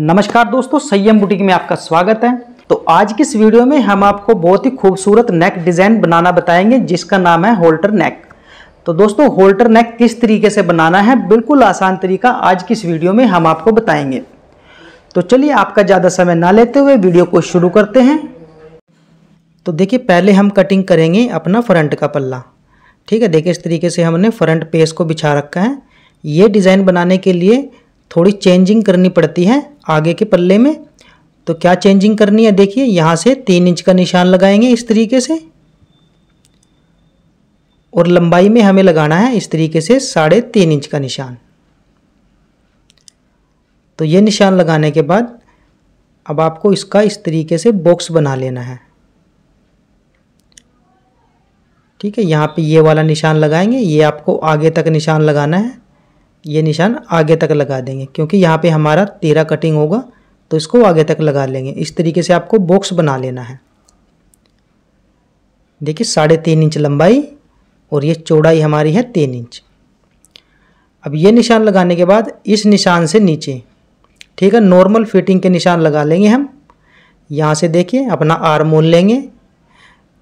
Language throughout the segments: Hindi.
नमस्कार दोस्तों संयम बुटीक में आपका स्वागत है तो आज की इस वीडियो में हम आपको बहुत ही खूबसूरत नेक डिज़ाइन बनाना बताएंगे जिसका नाम है होल्टर नेक तो दोस्तों होल्टर नेक किस तरीके से बनाना है बिल्कुल आसान तरीका आज की इस वीडियो में हम आपको बताएंगे तो चलिए आपका ज़्यादा समय ना लेते हुए वीडियो को शुरू करते हैं तो देखिए पहले हम कटिंग करेंगे अपना फ्रंट का पल्ला ठीक है देखिए इस तरीके से हमने फ्रंट पेस को बिछा रखा है ये डिज़ाइन बनाने के लिए थोड़ी चेंजिंग करनी पड़ती है आगे के पल्ले में तो क्या चेंजिंग करनी है देखिए यहाँ से तीन इंच का निशान लगाएंगे इस तरीके से और लंबाई में हमें लगाना है इस तरीके से साढ़े तीन इंच का निशान तो ये निशान लगाने के बाद अब आपको इसका इस तरीके से बॉक्स बना लेना है ठीक है यहाँ पे ये वाला निशान लगाएंगे ये आपको आगे तक निशान लगाना है ये निशान आगे तक लगा देंगे क्योंकि यहाँ पे हमारा तेरह कटिंग होगा तो इसको आगे तक लगा लेंगे इस तरीके से आपको बॉक्स बना लेना है देखिए साढ़े तीन इंच लंबाई और ये चौड़ाई हमारी है तीन इंच अब ये निशान लगाने के बाद इस निशान से नीचे ठीक है नॉर्मल फिटिंग के निशान लगा लेंगे हम यहाँ से देखिए अपना आरमोल लेंगे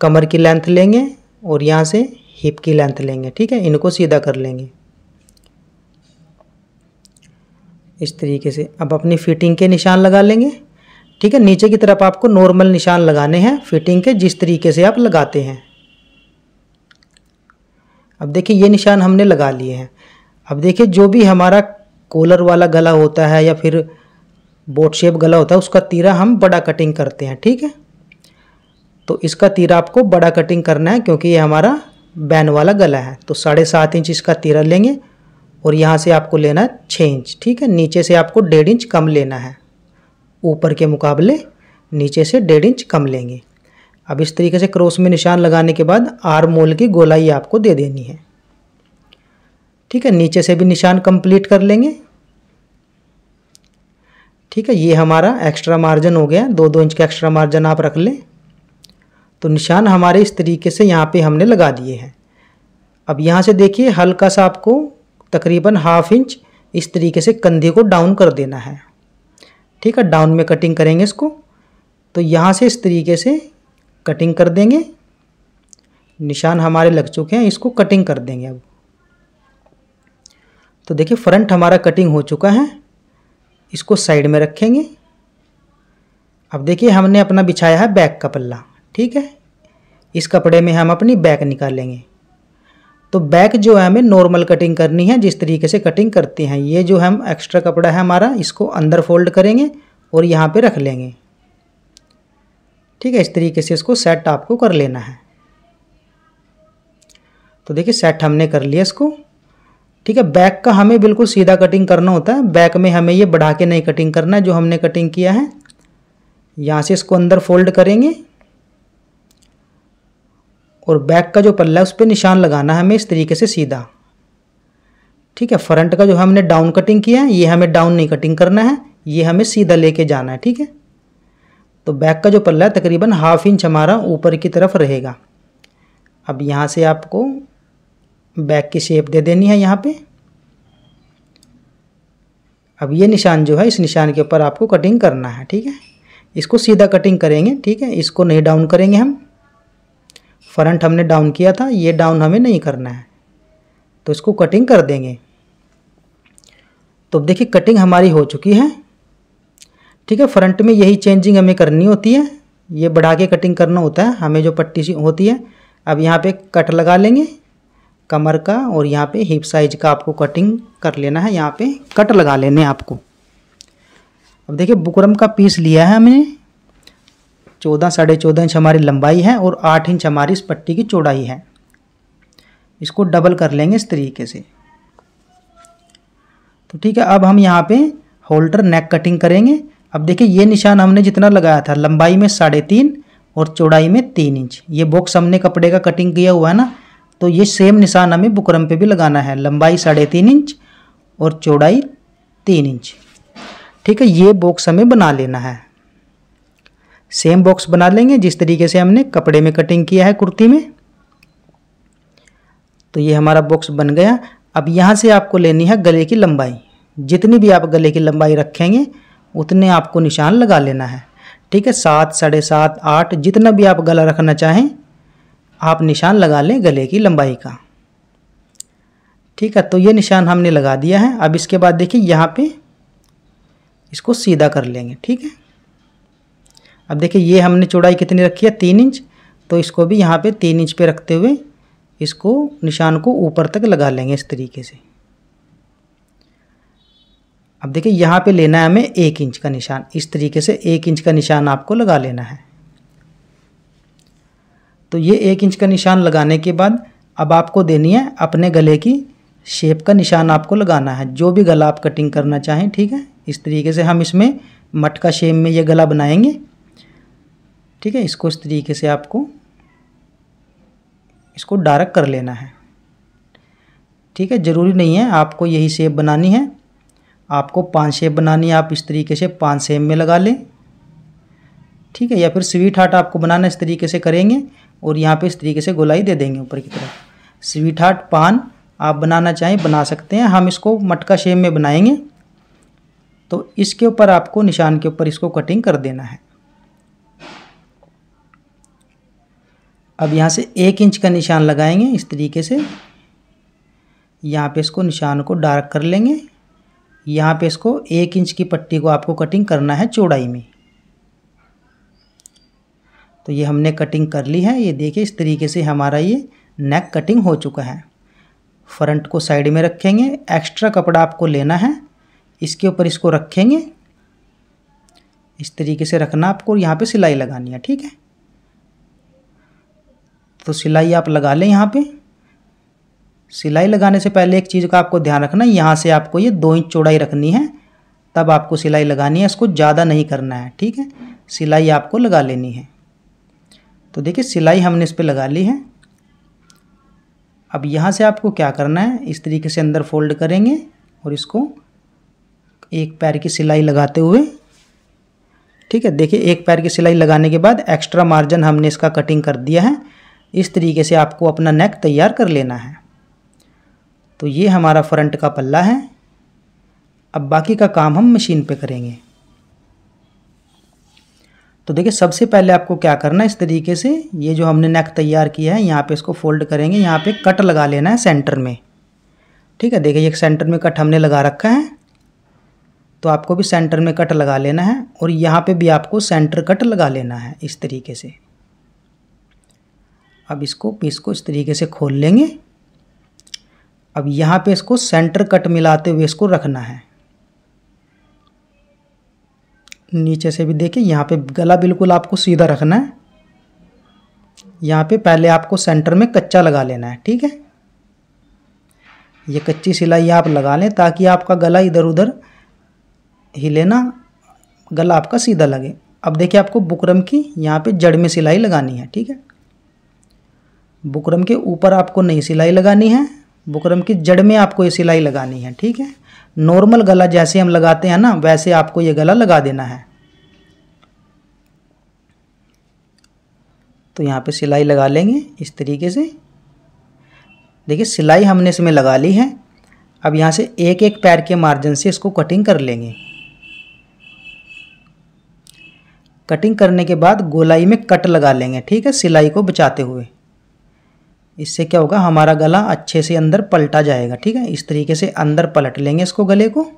कमर की लेंथ लेंगे और यहाँ से हिप की लेंथ लेंगे ठीक है इनको सीधा कर लेंगे इस तरीके से अब अपनी फिटिंग के निशान लगा लेंगे ठीक है नीचे की तरफ आपको नॉर्मल निशान लगाने हैं फिटिंग के जिस तरीके से आप लगाते हैं अब देखिए ये निशान हमने लगा लिए हैं अब देखिए जो भी हमारा कोलर वाला गला होता है या फिर बोट शेप गला होता है उसका तीरा हम बड़ा कटिंग करते हैं ठीक है तो इसका तीरा आपको बड़ा कटिंग करना है क्योंकि ये हमारा बैन वाला गला है तो साढ़े सात इंच इसका तीरा लेंगे और यहाँ से आपको लेना है छः इंच ठीक है नीचे से आपको डेढ़ इंच कम लेना है ऊपर के मुकाबले नीचे से डेढ़ इंच कम लेंगे अब इस तरीके से क्रॉस में निशान लगाने के बाद आर मोल की गोलाई आपको दे देनी है ठीक है नीचे से भी निशान कंप्लीट कर लेंगे ठीक है ये हमारा एक्स्ट्रा मार्जिन हो गया दो दो इंच का एक्स्ट्रा मार्जिन आप रख लें तो निशान हमारे इस तरीके से यहाँ पे हमने लगा दिए हैं अब यहाँ से देखिए हल्का सा आपको तकरीबन हाफ इंच इस तरीके से कंधे को डाउन कर देना है ठीक है डाउन में कटिंग करेंगे इसको तो यहाँ से इस तरीके से कटिंग कर देंगे निशान हमारे लग चुके हैं इसको कटिंग कर देंगे अब तो देखिए फ्रंट हमारा कटिंग हो चुका है इसको साइड में रखेंगे अब देखिए हमने अपना बिछाया है बैक का पल्ला ठीक है इस कपड़े में हम अपनी बैक निकालेंगे तो बैक जो है हमें नॉर्मल कटिंग करनी है जिस तरीके से कटिंग करते हैं ये जो हम एक्स्ट्रा कपड़ा है हमारा इसको अंदर फोल्ड करेंगे और यहाँ पे रख लेंगे ठीक है इस तरीके से इसको सेट आपको कर लेना है तो देखिए सेट हमने कर लिया इसको ठीक है बैक का हमें बिल्कुल सीधा कटिंग करना होता है बैक में हमें ये बढ़ा के नहीं कटिंग करना है जो हमने कटिंग किया है यहाँ से इसको अंदर फोल्ड करेंगे और बैक का जो पल्ला है उस पर निशान लगाना है हमें इस तरीके से सीधा ठीक है फ्रंट का जो हमने डाउन कटिंग किया है ये हमें डाउन नहीं कटिंग करना है ये हमें सीधा लेके जाना है ठीक है तो बैक का जो पल्ला है तकरीबन हाफ इंच हमारा ऊपर की तरफ रहेगा अब यहाँ से आपको बैक की शेप दे देनी है यहाँ पे अब ये निशान जो है इस निशान के ऊपर आपको कटिंग करना है ठीक है इसको सीधा कटिंग करेंगे ठीक है इसको नहीं डाउन करेंगे हम फ्रंट हमने डाउन किया था ये डाउन हमें नहीं करना है तो इसको कटिंग कर देंगे तो देखिए कटिंग हमारी हो चुकी है ठीक है फ्रंट में यही चेंजिंग हमें करनी होती है ये बढ़ा के कटिंग करना होता है हमें जो पट्टी होती है अब यहाँ पे कट लगा लेंगे कमर का और यहाँ पे हिप साइज का आपको कटिंग कर लेना है यहाँ पे कट लगा लेने आपको अब देखिए बुकरम का पीस लिया है हमने चौदह साढ़े चौदह इंच हमारी लंबाई है और आठ इंच हमारी इस पट्टी की चौड़ाई है इसको डबल कर लेंगे इस तरीके से तो ठीक है अब हम यहाँ पे होल्डर नेक कटिंग करेंगे अब देखिए ये निशान हमने जितना लगाया था लंबाई में साढ़े तीन और चौड़ाई में तीन इंच ये बॉक्स हमने कपड़े का कटिंग किया हुआ है ना तो ये सेम निशान हमें बुकरम पे भी लगाना है लंबाई साढ़े तीन इंच और चौड़ाई तीन इंच ठीक है ये बॉक्स हमें बना लेना है सेम बॉक्स बना लेंगे जिस तरीके से हमने कपड़े में कटिंग किया है कुर्ती में तो ये हमारा बॉक्स बन गया अब यहाँ से आपको लेनी है गले की लंबाई जितनी भी आप गले की लंबाई रखेंगे उतने आपको निशान लगा लेना है ठीक है सात साढ़े सात आठ जितना भी आप गला रखना चाहें आप निशान लगा लें गले की लंबाई का ठीक है तो ये निशान हमने लगा दिया है अब इसके बाद देखिए यहाँ पे इसको सीधा कर लेंगे ठीक है अब देखिए ये हमने चौड़ाई कितनी रखी है तीन इंच तो इसको भी यहाँ पे तीन इंच पे रखते हुए इसको निशान को ऊपर तक लगा लेंगे इस तरीके से अब देखिए यहाँ पे लेना है हमें एक इंच का निशान इस तरीके से एक इंच का निशान आपको लगा लेना है तो ये एक इंच का निशान लगाने के बाद अब आपको देनी है अपने गले की शेप का निशान आपको लगाना है जो भी गला आप कटिंग करना चाहें ठीक है इस तरीके से हम इसमें मटका शेप में ये गला बनाएंगे ठीक है इसको इस तरीके से आपको इसको डार्क कर लेना है ठीक है ज़रूरी नहीं है आपको यही शेप बनानी है आपको पांच शेप बनानी है आप इस तरीके से पांच शेप में लगा लें ठीक है या फिर स्वीट हार्ट आपको बनाना इस तरीके से करेंगे और यहाँ पे इस तरीके से गोलाई दे देंगे ऊपर की तरफ स्वीट हार्ट पान आप बनाना चाहें बना सकते हैं हम इसको मटका शेप में बनाएंगे तो इसके ऊपर आपको निशान के ऊपर इसको कटिंग कर देना है अब यहाँ से एक इंच का निशान लगाएंगे इस तरीके से यहाँ पे इसको निशान को डार्क कर लेंगे यहाँ पे इसको एक इंच की पट्टी को आपको कटिंग करना है चौड़ाई में तो ये हमने कटिंग कर ली है ये देखिए इस तरीके से हमारा ये नेक कटिंग हो चुका है फ्रंट को साइड में रखेंगे एक्स्ट्रा कपड़ा आपको लेना है इसके ऊपर इसको रखेंगे इस तरीके से रखना आपको यहाँ पे सिलाई लगानी है ठीक है तो सिलाई आप लगा लें यहाँ पे सिलाई लगाने से पहले एक चीज़ का आपको ध्यान रखना है यहाँ से आपको ये दो इंच चौड़ाई रखनी है तब आपको सिलाई लगानी है इसको ज़्यादा नहीं करना है ठीक है सिलाई आपको लगा लेनी है तो देखिए सिलाई हमने इस पर लगा ली है अब यहाँ से आपको क्या करना है इस तरीके से अंदर फोल्ड करेंगे और इसको एक पैर की सिलाई लगाते हुए ठीक है देखिए एक पैर की सिलाई लगाने के बाद एक्स्ट्रा मार्जिन हमने इसका कटिंग कर दिया है इस तरीके से आपको अपना नेक तैयार कर लेना है तो ये हमारा फ्रंट का पल्ला है अब बाकी का काम हम मशीन पे करेंगे तो देखिए सबसे पहले आपको क्या करना है इस तरीके से ये जो हमने नेक तैयार किया है यहाँ पे इसको फोल्ड करेंगे यहाँ पे कट लगा लेना है सेंटर में ठीक है देखिए एक सेंटर में कट हमने लगा रखा है तो आपको भी सेंटर में कट लगा लेना है और यहाँ पे भी आपको सेंटर कट लगा लेना है इस तरीके से अब इसको पीस को इस तरीके से खोल लेंगे अब यहाँ पे इसको सेंटर कट मिलाते हुए इसको रखना है नीचे से भी देखिए यहाँ पे गला बिल्कुल आपको सीधा रखना है यहाँ पे पहले आपको सेंटर में कच्चा लगा लेना है ठीक है ये कच्ची सिलाई आप लगा लें ताकि आपका गला इधर उधर हिले ना गला आपका सीधा लगे अब देखिए आपको बुकरम की यहाँ पे जड़ में सिलाई लगानी है ठीक है बुकरम के ऊपर आपको नहीं सिलाई लगानी है बुकरम की जड़ में आपको ये सिलाई लगानी है ठीक है नॉर्मल गला जैसे हम लगाते हैं ना वैसे आपको ये गला लगा देना है तो यहाँ पे सिलाई लगा लेंगे इस तरीके से देखिए सिलाई हमने इसमें लगा ली है अब यहाँ से एक एक पैर के मार्जिन से इसको कटिंग कर लेंगे कटिंग करने के बाद गोलाई में कट लगा लेंगे ठीक है सिलाई को बचाते हुए इससे क्या होगा हमारा गला अच्छे से अंदर पलटा जाएगा ठीक है इस तरीके से अंदर पलट लेंगे इसको गले को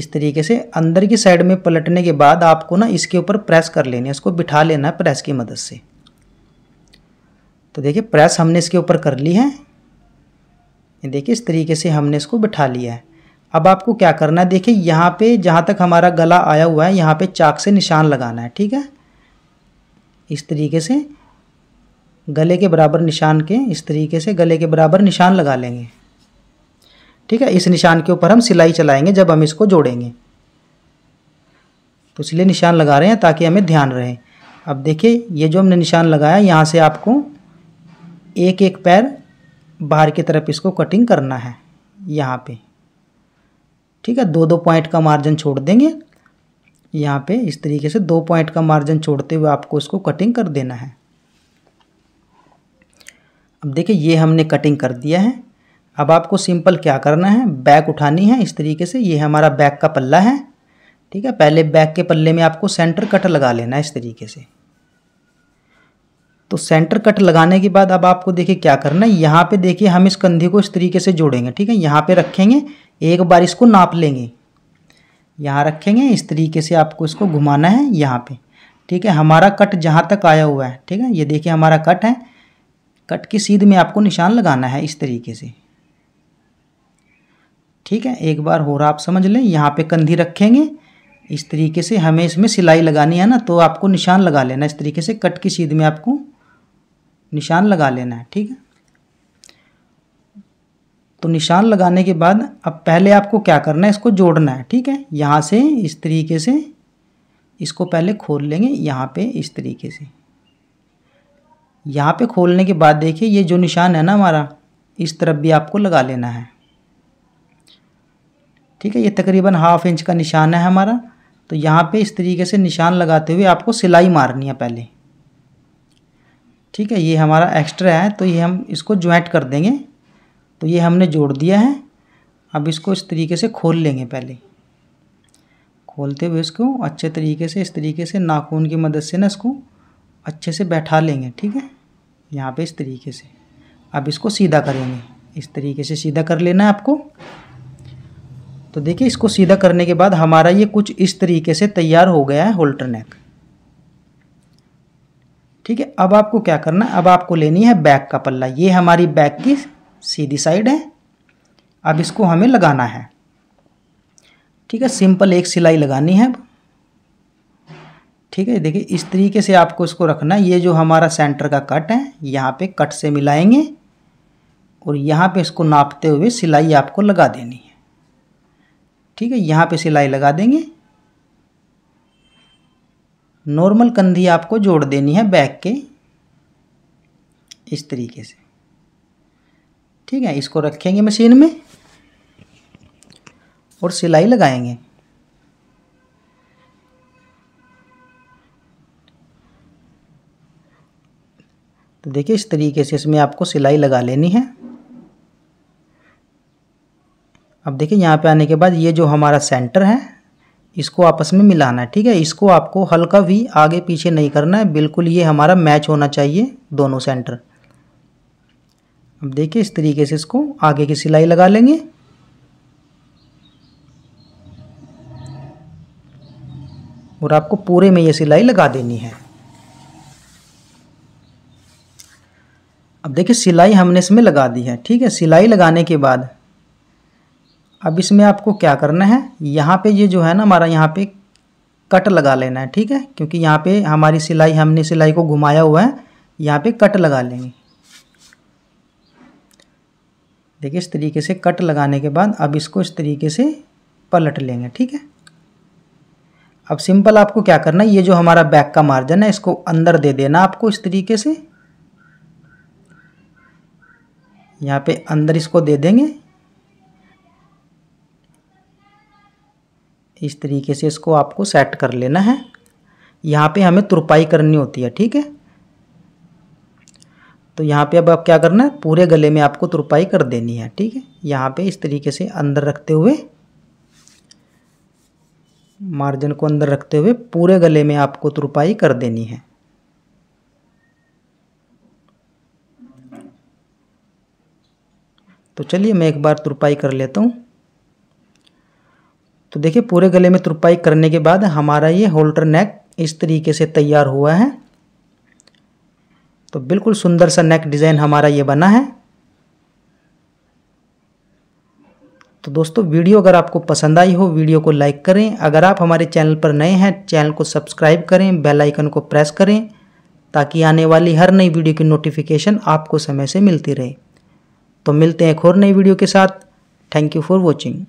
इस तरीके से अंदर की साइड में पलटने के बाद आपको ना इसके ऊपर प्रेस कर लेना है इसको बिठा लेना है प्रेस की मदद से तो देखिए प्रेस हमने इसके ऊपर कर ली है देखिए इस तरीके से हमने इसको बिठा लिया है अब आपको क्या करना है देखिए यहाँ पे जहाँ तक हमारा गला आया हुआ है यहाँ पे चाक से निशान लगाना है ठीक है इस तरीके से गले के बराबर निशान के इस तरीके से गले के बराबर निशान लगा लेंगे ठीक है इस निशान के ऊपर हम सिलाई चलाएंगे जब हम इसको जोड़ेंगे तो इसलिए निशान लगा रहे हैं ताकि हमें ध्यान रहे अब देखिए ये जो हमने निशान लगाया यहाँ से आपको एक एक पैर बाहर की तरफ इसको कटिंग करना है यहाँ पे ठीक है दो दो पॉइंट का मार्जिन छोड़ देंगे यहाँ पे इस तरीके से दो पॉइंट का मार्जिन छोड़ते हुए आपको इसको कटिंग कर देना है अब देखिए ये हमने कटिंग कर दिया है अब आपको सिंपल क्या करना है बैक उठानी है इस तरीके से ये हमारा बैक का पल्ला है ठीक है पहले बैक के पल्ले में आपको सेंटर कट लगा लेना है इस तरीके से तो सेंटर कट लगाने के बाद अब आपको देखिए क्या करना है यहाँ पे देखिए हम इस कंधे को इस तरीके से जोड़ेंगे ठीक है यहाँ पे रखेंगे एक बार इसको नाप लेंगे यहाँ रखेंगे इस तरीके से आपको इसको घुमाना है यहाँ पे ठीक है हमारा कट जहाँ तक आया हुआ है ठीक है ये देखिए हमारा कट है कट की सीध में आपको निशान लगाना है इस तरीके से ठीक है एक बार हो रहा आप समझ लें यहाँ पे कंधी रखेंगे इस तरीके से हमें इसमें सिलाई लगानी है ना तो आपको निशान लगा लेना इस तरीके से कट की सीध में आपको निशान लगा लेना है ठीक है तो निशान लगाने के बाद अब पहले आपको क्या करना है इसको जोड़ना है ठीक है यहाँ से इस तरीके से इसको पहले खोल लेंगे यहाँ पे इस तरीके से यहाँ पे खोलने के बाद देखिए ये जो निशान है ना हमारा इस तरफ भी आपको लगा लेना है ठीक है ये तकरीबन हाफ इंच का निशान है हमारा तो यहाँ पे इस तरीके से निशान लगाते हुए आपको सिलाई मारनी है पहले ठीक है ये हमारा एक्स्ट्रा है तो ये हम इसको ज्वाइंट कर देंगे तो ये हमने जोड़ दिया है अब इसको इस तरीके से खोल लेंगे पहले खोलते हुए इसको अच्छे तरीके से इस तरीके से नाखून की मदद से ना इसको अच्छे से बैठा लेंगे ठीक है यहाँ पे इस तरीके से अब इसको सीधा करेंगे इस तरीके से सीधा कर लेना है आपको तो देखिए इसको सीधा करने के बाद हमारा ये कुछ इस तरीके से तैयार हो गया है होल्टर नेक ठीक है अब आपको क्या करना है अब आपको लेनी है बैक का पल्ला ये हमारी बैक की सीधी साइड है अब इसको हमें लगाना है ठीक है सिंपल एक सिलाई लगानी है अब ठीक है देखिए इस तरीके से आपको इसको रखना है ये जो हमारा सेंटर का कट है यहाँ पे कट से मिलाएंगे और यहाँ पे इसको नापते हुए सिलाई आपको लगा देनी है ठीक है यहाँ पे सिलाई लगा देंगे नॉर्मल कंधी आपको जोड़ देनी है बैक के इस तरीके से ठीक है इसको रखेंगे मशीन में और सिलाई लगाएंगे तो देखिए इस तरीके से इसमें आपको सिलाई लगा लेनी है अब देखिए यहाँ पे आने के बाद ये जो हमारा सेंटर है इसको आपस में मिलाना है ठीक है इसको आपको हल्का भी आगे पीछे नहीं करना है बिल्कुल ये हमारा मैच होना चाहिए दोनों सेंटर अब देखिए इस तरीके से इसको आगे की सिलाई लगा लेंगे और आपको पूरे में ये सिलाई लगा देनी है अब देखिए सिलाई हमने इसमें लगा दी है ठीक है सिलाई लगाने के बाद अब इसमें आपको क्या करना है यहाँ पे ये जो है ना हमारा यहाँ पे कट लगा लेना है ठीक है क्योंकि यहाँ पे हमारी सिलाई हमने सिलाई को घुमाया हुआ है यहाँ पे कट लगा लेंगे देखिए इस तरीके से कट लगाने के बाद अब इसको इस तरीके से पलट लेंगे ठीक है अब सिंपल आपको क्या करना है ये जो हमारा बैक का मार्जिन है इसको अंदर दे देना आपको इस तरीके से यहाँ पे अंदर इसको दे देंगे इस तरीके से इसको आपको सेट कर लेना है यहाँ पे हमें तुरपाई करनी होती है ठीक है तो यहाँ पे अब आप क्या करना है पूरे गले में आपको तुरपाई कर देनी है ठीक है यहाँ पे इस तरीके से अंदर रखते हुए मार्जिन को अंदर रखते हुए पूरे गले में आपको तुरपाई कर देनी है तो चलिए मैं एक बार तुरपाई कर लेता हूँ तो देखिए पूरे गले में तुरपाई करने के बाद हमारा ये होल्टर नेक इस तरीके से तैयार हुआ है तो बिल्कुल सुंदर सा नेक डिज़ाइन हमारा ये बना है तो दोस्तों वीडियो अगर आपको पसंद आई हो वीडियो को लाइक करें अगर आप हमारे चैनल पर नए हैं चैनल को सब्सक्राइब करें बेल आइकन को प्रेस करें ताकि आने वाली हर नई वीडियो की नोटिफिकेशन आपको समय से मिलती रहे तो मिलते हैं एक और नई वीडियो के साथ थैंक यू फॉर वॉचिंग